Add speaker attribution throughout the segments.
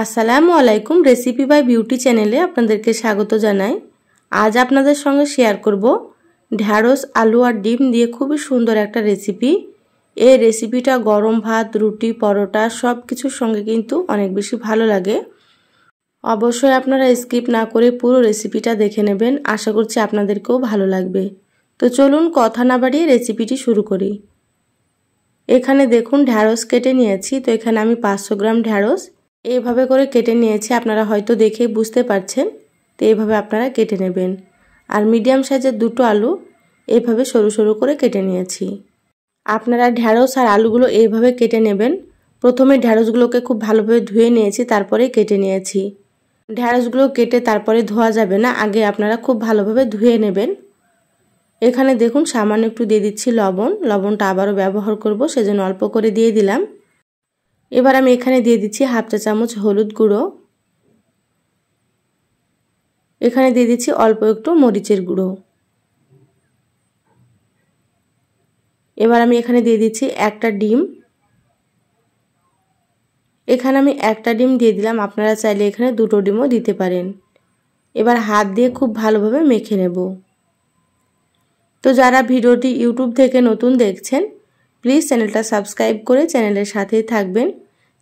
Speaker 1: আসসালামু আলাইকুম recipe by beauty চ্যানেলে আপনাদেরকে স্বাগত জানাই আজ আপনাদের সঙ্গে শেয়ার করব ঢ্যাঁড়স আলু আর ডিম দিয়ে খুবই সুন্দর একটা রেসিপি এই রেসিপিটা গরম ভাত রুটি পরোটা সব কিছুর সঙ্গে কিন্তু অনেক বেশি ভালো লাগে অবশ্যই আপনারা স্কিপ না করে পুরো রেসিপিটা দেখে নেবেন আশা করছি আপনাদেরকেও ভালো লাগবে তো চলুন কথা না বাড়িয়ে রেসিপিটি শুরু করি এখানে দেখুন ঢ্যাঁড়স কেটে নিয়েছি তো এখানে আমি পাঁচশো গ্রাম ঢ্যাঁড়স এইভাবে করে কেটে নিয়েছি আপনারা হয়তো দেখেই বুঝতে পারছেন তো এইভাবে আপনারা কেটে নেবেন আর মিডিয়াম সাইজের দুটো আলু এভাবে সরু সরু করে কেটে নিয়েছি আপনারা ঢ্যাঁড়স আর আলুগুলো এইভাবে কেটে নেবেন প্রথমে ঢ্যাঁড়সগুলোকে খুব ভালোভাবে ধুয়ে নিয়েছি তারপরে কেটে নিয়েছি ঢ্যাঁড়সগুলো কেটে তারপরে ধোয়া যাবে না আগে আপনারা খুব ভালোভাবে ধুয়ে নেবেন এখানে দেখুন সামান্য একটু দিয়ে দিচ্ছি লবণ লবণটা আবারও ব্যবহার করব সেজন্য অল্প করে দিয়ে দিলাম এবার আমি এখানে দিয়ে দিচ্ছি হাফ চা চামচ হলুদ গুঁড়ো এখানে দিয়ে দিচ্ছি অল্প একটু মরিচের গুঁড়ো এবার আমি এখানে দিয়ে দিচ্ছি একটা ডিম এখানে আমি একটা ডিম দিয়ে দিলাম আপনারা চাইলে এখানে দুটো ডিমও দিতে পারেন এবার হাত দিয়ে খুব ভালোভাবে মেখে নেব তো যারা ভিডিওটি ইউটিউব থেকে নতুন দেখছেন প্লিজ চ্যানেলটা সাবস্ক্রাইব করে চ্যানেলের সাথেই থাকবেন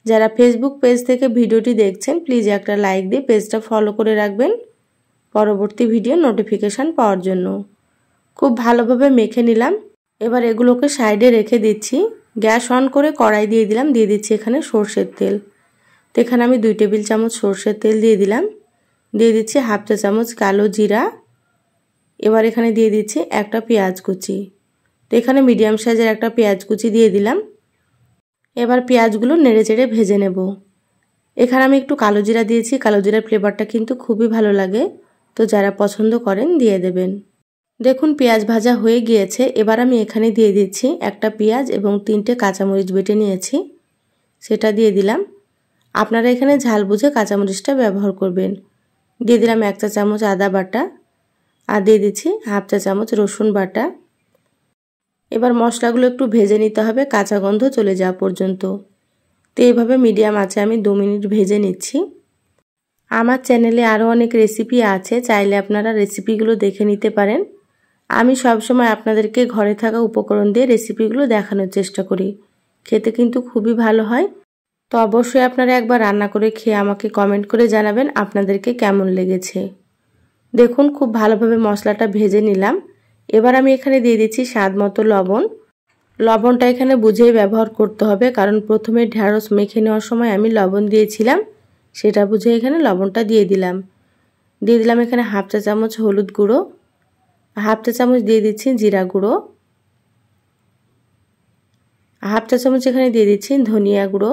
Speaker 1: যারা ফেসবুক পেজ থেকে ভিডিওটি দেখছেন প্লিজ একটা লাইক দিয়ে পেজটা ফলো করে রাখবেন পরবর্তী ভিডিও নোটিফিকেশান পাওয়ার জন্য খুব ভালোভাবে মেখে নিলাম এবার এগুলোকে সাইডে রেখে দিচ্ছি গ্যাস অন করে কড়াই দিয়ে দিলাম দিয়ে দিচ্ছি এখানে সর্ষের তেল তো এখানে আমি দুই টেবিল চামচ সর্ষের তেল দিয়ে দিলাম দিয়ে দিচ্ছি হাফ চা চামচ কালো জিরা এবার এখানে দিয়ে দিচ্ছি একটা পেঁয়াজ কুচি তো এখানে মিডিয়াম সাইজের একটা পেঁয়াজ কুচি দিয়ে দিলাম এবার পেঁয়াজগুলো নেড়ে চেড়ে ভেজে নেব এখানে আমি একটু কালো জিরা দিয়েছি কালো জিরার ফ্লেভারটা কিন্তু খুবই ভালো লাগে তো যারা পছন্দ করেন দিয়ে দেবেন দেখুন পেঁয়াজ ভাজা হয়ে গিয়েছে এবার আমি এখানে দিয়ে দিচ্ছি একটা পেঁয়াজ এবং তিনটে কাঁচামরিচ বেটে নিয়েছি সেটা দিয়ে দিলাম আপনারা এখানে ঝাল বুঝে কাঁচামরিচটা ব্যবহার করবেন দিয়ে দিলাম এক চা চামচ আদা বাটা আর দিয়ে দিচ্ছি হাফ চা চামচ রসুন বাটা এবার মশলাগুলো একটু ভেজে নিতে হবে কাঁচা গন্ধ চলে যাওয়া পর্যন্ত তো এইভাবে মিডিয়াম আছে আমি দু মিনিট ভেজে নিচ্ছি আমার চ্যানেলে আরও অনেক রেসিপি আছে চাইলে আপনারা রেসিপিগুলো দেখে নিতে পারেন আমি সবসময় আপনাদেরকে ঘরে থাকা উপকরণ দিয়ে রেসিপিগুলো দেখানোর চেষ্টা করি খেতে কিন্তু খুবই ভালো হয় তো অবশ্যই আপনারা একবার রান্না করে খেয়ে আমাকে কমেন্ট করে জানাবেন আপনাদেরকে কেমন লেগেছে দেখুন খুব ভালোভাবে মশলাটা ভেজে নিলাম এবার আমি এখানে দিয়ে দিচ্ছি স্বাদ মতো লবণ লবণটা এখানে বুঝেই ব্যবহার করতে হবে কারণ প্রথমে ঢ্যাঁড়স মেখে নেওয়ার সময় আমি লবণ দিয়েছিলাম সেটা বুঝে এখানে লবণটা দিয়ে দিলাম দিয়ে দিলাম এখানে হাফ চা চামচ হলুদ গুঁড়ো হাফ চা চামচ দিয়ে দিচ্ছি জিরা গুঁড়ো হাফ চা চামচ এখানে দিয়ে দিচ্ছি ধনিয়া গুঁড়ো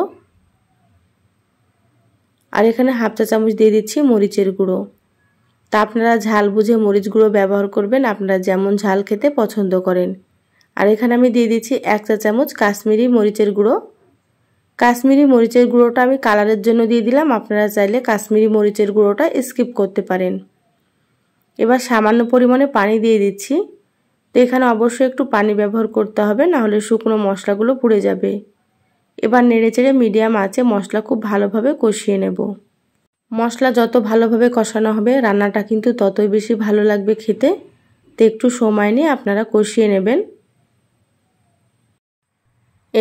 Speaker 1: আর এখানে হাফ চা চামচ দিয়ে দিচ্ছি মরিচের গুঁড়ো তা আপনারা ঝাল বুঝে মরিচ গুঁড়ো ব্যবহার করবেন আপনারা যেমন ঝাল খেতে পছন্দ করেন আর এখানে আমি দিয়ে দিচ্ছি এক চা চামচ কাশ্মীরি মরিচের গুঁড়ো কাশ্মীরি মরিচের গুঁড়োটা আমি কালারের জন্য দিয়ে দিলাম আপনারা চাইলে কাশ্মীরি মরিচের গুঁড়োটা স্কিপ করতে পারেন এবার সামান্য পরিমাণে পানি দিয়ে দিচ্ছি তো এখানে অবশ্যই একটু পানি ব্যবহার করতে হবে নাহলে শুকনো মশলাগুলো পুড়ে যাবে এবার নেড়ে চেড়ে মিডিয়াম আছে মশলা খুব ভালোভাবে কষিয়ে নেবো মশলা যত ভালোভাবে কষানো হবে রান্নাটা কিন্তু ততই বেশি ভালো লাগবে খেতে তো একটু সময় নিয়ে আপনারা কষিয়ে নেবেন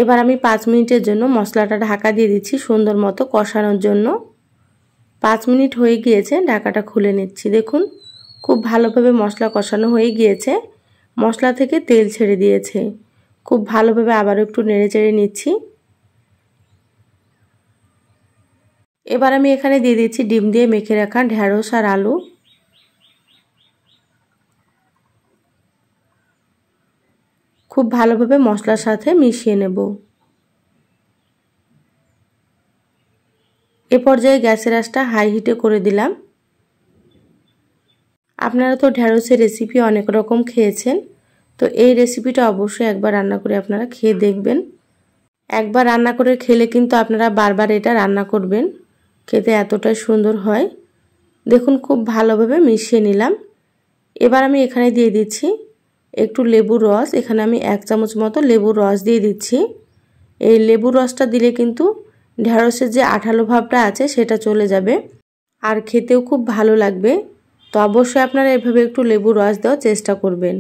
Speaker 1: এবার আমি পাঁচ মিনিটের জন্য মশলাটা ঢাকা দিয়ে দিচ্ছি সুন্দর মতো কষানোর জন্য পাঁচ মিনিট হয়ে গিয়েছে ঢাকাটা খুলে নিচ্ছি দেখুন খুব ভালোভাবে মশলা কষানো হয়ে গিয়েছে মশলা থেকে তেল ছেড়ে দিয়েছে খুব ভালোভাবে আবার একটু নেড়ে চেড়ে নিচ্ছি এবার আমি এখানে দিয়ে দিচ্ছি ডিম দিয়ে মেখে রাখা ঢ্যাঁড়স আর আলু খুব ভালোভাবে মশলার সাথে মিশিয়ে নেব এ পর্যায়ে গ্যাসের আশটা হাই হিটে করে দিলাম আপনারা তো ঢ্যাঁড়সের রেসিপি অনেক রকম খেয়েছেন তো এই রেসিপিটা অবশ্যই একবার রান্না করে আপনারা খেয়ে দেখবেন একবার রান্না করে খেলে কিন্তু আপনারা বারবার এটা রান্না করবেন খেতে এতটাই সুন্দর হয় দেখুন খুব ভালোভাবে মিশিয়ে নিলাম এবার আমি এখানে দিয়ে দিচ্ছি একটু লেবুর রস এখানে আমি এক চামচ মতো লেবুর রস দিয়ে দিচ্ছি এই লেবুর রসটা দিলে কিন্তু ঢ্যাঁড়সের যে আঠালো ভাবটা আছে সেটা চলে যাবে আর খেতেও খুব ভালো লাগবে তো অবশ্যই আপনারা এভাবে একটু লেবুর রস দেওয়ার চেষ্টা করবেন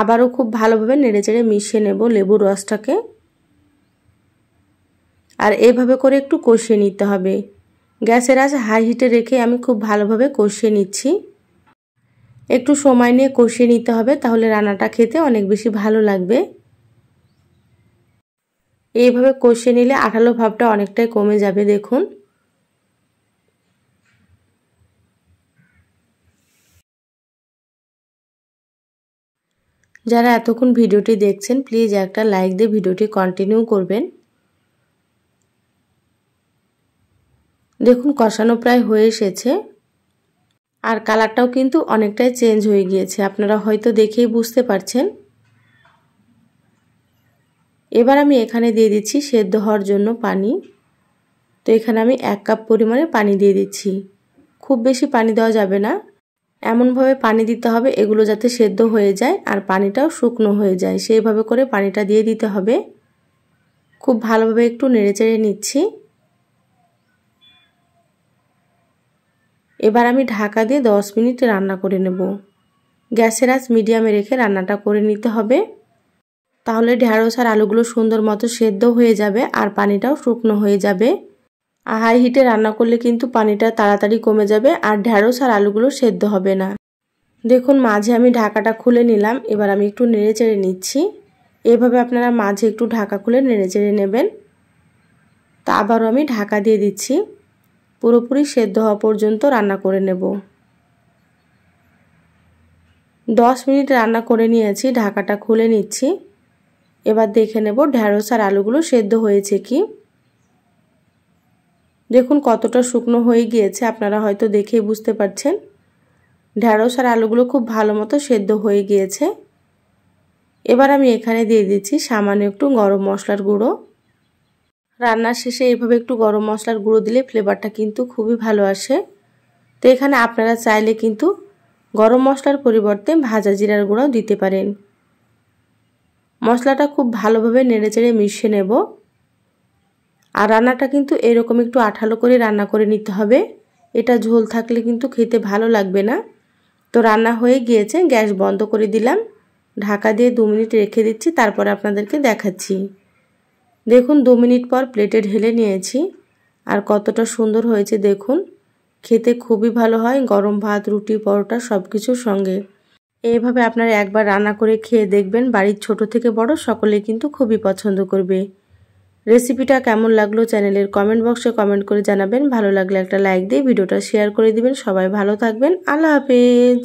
Speaker 1: আবারও খুব ভালোভাবে নেড়ে চেড়ে মিশিয়ে নেব লেবুর রসটাকে আর এভাবে করে একটু কষিয়ে নিতে হবে গ্যাসের আঁচ হাই হিটে রেখে আমি খুব ভালোভাবে কষিয়ে নিচ্ছি একটু সময় নিয়ে কষিয়ে নিতে হবে তাহলে রান্নাটা খেতে অনেক বেশি ভালো লাগবে এইভাবে কষিয়ে নিলে আঠালো ভাবটা অনেকটাই কমে যাবে দেখুন যারা এতক্ষণ ভিডিওটি দেখছেন প্লিজ একটা লাইক দিয়ে ভিডিওটি কন্টিনিউ করবেন দেখুন কষানো প্রায় হয়ে এসেছে আর কালারটাও কিন্তু অনেকটাই চেঞ্জ হয়ে গিয়েছে আপনারা হয়তো দেখেই বুঝতে পারছেন এবার আমি এখানে দিয়ে দিচ্ছি সেদ্ধ হওয়ার জন্য পানি তো এখানে আমি এক কাপ পরিমাণে পানি দিয়ে দিচ্ছি খুব বেশি পানি দেওয়া যাবে না এমনভাবে পানি দিতে হবে এগুলো যাতে সেদ্ধ হয়ে যায় আর পানিটাও শুকনো হয়ে যায় সেইভাবে করে পানিটা দিয়ে দিতে হবে খুব ভালোভাবে একটু নেড়েচেড়ে নিচ্ছি এবার আমি ঢাকা দিয়ে 10 মিনিট রান্না করে নেব গ্যাসের আঁচ মিডিয়ামে রেখে রান্নাটা করে নিতে হবে তাহলে ঢ্যাঁড়স আর আলুগুলো সুন্দর মতো সেদ্ধ হয়ে যাবে আর পানিটাও শুকনো হয়ে যাবে হাই হিটে রান্না করলে কিন্তু পানিটা তাড়াতাড়ি কমে যাবে আর ঢ্যাঁড়স আর আলুগুলো সেদ্ধ হবে না দেখুন মাঝে আমি ঢাকাটা খুলে নিলাম এবার আমি একটু নেড়ে চেড়ে নিচ্ছি এভাবে আপনারা মাঝে একটু ঢাকা খুলে নেড়ে চেড়ে নেবেন তা আবারও আমি ঢাকা দিয়ে দিচ্ছি পুরোপুরি সেদ্ধ হওয়া পর্যন্ত রান্না করে নেব দশ মিনিট রান্না করে নিয়েছি ঢাকাটা খুলে নিচ্ছি এবার দেখে নেব ঢ্যাঁড়স আর আলুগুলো সেদ্ধ হয়েছে কি দেখুন কতটা শুকনো হয়ে গিয়েছে আপনারা হয়তো দেখেই বুঝতে পারছেন ঢ্যাঁড়স আর আলুগুলো খুব ভালো মতো সেদ্ধ হয়ে গিয়েছে এবার আমি এখানে দিয়ে দিচ্ছি সামান্য একটু গরম মশলার গুঁড়ো রান্নার শেষে এইভাবে একটু গরম মশলার গুঁড়ো দিলে ফ্লেভারটা কিন্তু খুবই ভালো আসে তো এখানে আপনারা চাইলে কিন্তু গরম মশলার পরিবর্তে ভাজা জিরার গুঁড়াও দিতে পারেন মশলাটা খুব ভালোভাবে নেড়ে চেড়ে মিশিয়ে নেব আর রান্নাটা কিন্তু এরকম একটু আঠালো করে রান্না করে নিতে হবে এটা ঝোল থাকলে কিন্তু খেতে ভালো লাগবে না তো রান্না হয়ে গিয়েছে গ্যাস বন্ধ করে দিলাম ঢাকা দিয়ে দু মিনিট রেখে দিচ্ছি তারপর আপনাদেরকে দেখাচ্ছি দেখুন দু মিনিট পর প্লেটে ঢেলে নিয়েছি আর কতটা সুন্দর হয়েছে দেখুন খেতে খুবই ভালো হয় গরম ভাত রুটি পরোটা সব কিছুর সঙ্গে এইভাবে আপনারা একবার রান্না করে খেয়ে দেখবেন বাড়ির ছোট থেকে বড় সকলে কিন্তু খুবই পছন্দ করবে রেসিপিটা কেমন লাগলো চ্যানেলের কমেন্ট বক্সে কমেন্ট করে জানাবেন ভালো লাগলে একটা লাইক দিয়ে ভিডিওটা শেয়ার করে দিবেন সবাই ভালো থাকবেন আল্লাহ হাফেজ